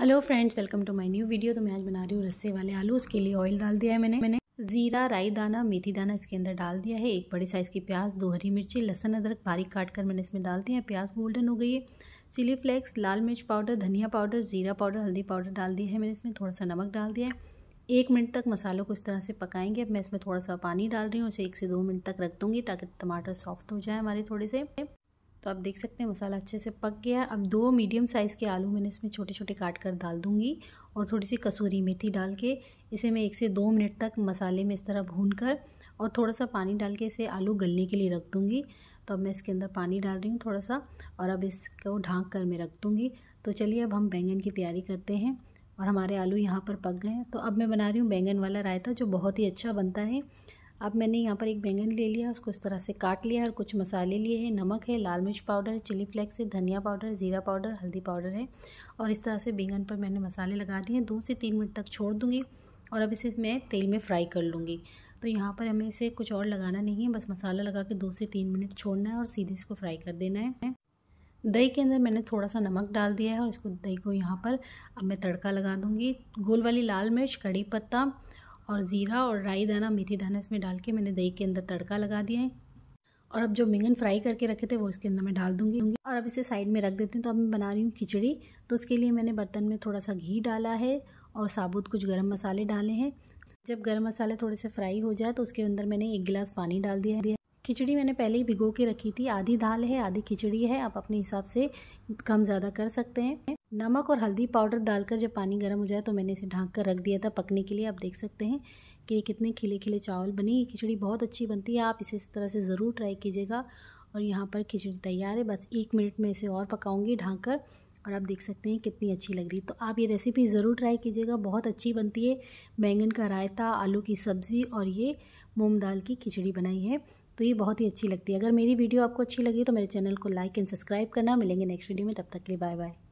hello friends welcome to my new video तो मैं आज बना रही हूँ रस्से वाले आलू उसके लिए ऑयल डाल दिया है मैंने मैंने ज़ीरा राई दाना मेथी दाना इसके अंदर डाल दिया है एक बड़ी साइज़ की प्याज दो हरी मिर्ची लहसन अदरक बारीक काट कर मैंने इसमें डाल दिया है प्याज गोल्डन हो गई है चिली फ्लेक्स लाल मिर्च पाउडर धनिया पाउडर ज़ीरा पाउडर हल्दी पाउडर डाल दिया है मैंने इसमें थोड़ा सा नमक डाल दिया है एक मिनट तक मसालों को इस तरह से पकाएंगे अब मैं इसमें थोड़ा सा पानी डाल रही हूँ उसे एक से दो मिनट तक रख दूँगी ताकि टमाटर सॉफ्ट हो जाए हमारे थोड़े से तो आप देख सकते हैं मसाला अच्छे से पक गया है अब दो मीडियम साइज़ के आलू मैंने इसमें छोटे छोटे काट कर डाल दूँगी और थोड़ी सी कसूरी मेथी डाल के इसे मैं एक से दो मिनट तक मसाले में इस तरह भून कर और थोड़ा सा पानी डाल के इसे आलू गलने के लिए रख दूँगी तो अब मैं इसके अंदर पानी डाल रही हूँ थोड़ा सा और अब इसको ढाँक कर मैं रख दूँगी तो चलिए अब हम बैंगन की तैयारी करते हैं और हमारे आलू यहाँ पर पक गए हैं तो अब मैं बना रही हूँ बैंगन वाला रायता जो बहुत ही अच्छा बनता है अब मैंने यहाँ पर एक बैंगन ले लिया उसको इस तरह से काट लिया और कुछ मसाले लिए हैं नमक है लाल मिर्च पाउडर चिली फ्लेक्स है धनिया पाउडर ज़ीरा पाउडर हल्दी पाउडर है और इस तरह से बैंगन पर मैंने मसाले लगा दिए दो से तीन मिनट तक छोड़ दूँगी और अब इसे मैं तेल में फ्राई कर लूँगी तो यहाँ पर हमें इसे कुछ और लगाना नहीं है बस मसाला लगा के दो से तीन मिनट छोड़ना है और सीधे इसको फ्राई कर देना है दही के अंदर मैंने थोड़ा सा नमक डाल दिया है और इसको दही को यहाँ पर अब मैं तड़का लगा दूँगी गोल वाली लाल मिर्च कड़ी पत्ता और ज़ीरा और राई दाना मेथी दाना इसमें डाल के मैंने दही के अंदर तड़का लगा दिया है और अब जो मिंगन फ्राई करके रखे थे वो इसके अंदर मैं डाल दूंगी और अब इसे साइड में रख देते हैं तो अब मैं बना रही हूँ खिचड़ी तो उसके लिए मैंने बर्तन में थोड़ा सा घी डाला है और साबुत कुछ गर्म मसाले डाले हैं जब गर्म मसाले थोड़े से फ्राई हो जाए तो उसके अंदर मैंने एक गिलास पानी डाल दिया दिया खिचड़ी मैंने पहले ही भिगो के रखी थी आधी दाल है आधी खिचड़ी है आप अपने हिसाब से कम ज़्यादा कर सकते हैं नमक और हल्दी पाउडर डालकर जब पानी गर्म हो जाए तो मैंने इसे ढाँक कर रख दिया था पकने के लिए आप देख सकते हैं कि कितने खिले खिले चावल बने ये खिचड़ी बहुत अच्छी बनती है आप इसे इस तरह से ज़रूर ट्राई कीजिएगा और यहाँ पर खिचड़ी तैयार है बस एक मिनट में इसे और पकाऊँगी ढाँक कर और आप देख सकते हैं कितनी अच्छी लग रही है तो आप ये रेसिपी ज़रूर ट्राई कीजिएगा बहुत अच्छी बनती है बैंगन का रायता आलू की सब्ज़ी और ये मूंग दाल की खिचड़ी बनाई है तो ये बहुत ही अच्छी लगती है अगर मेरी वीडियो आपको अच्छी लगी तो मेरे चैनल को लाइक एंड सब्सक्राइब करना मिलेंगे नेक्स्ट वीडियो में तब तक के लिए बाय बाय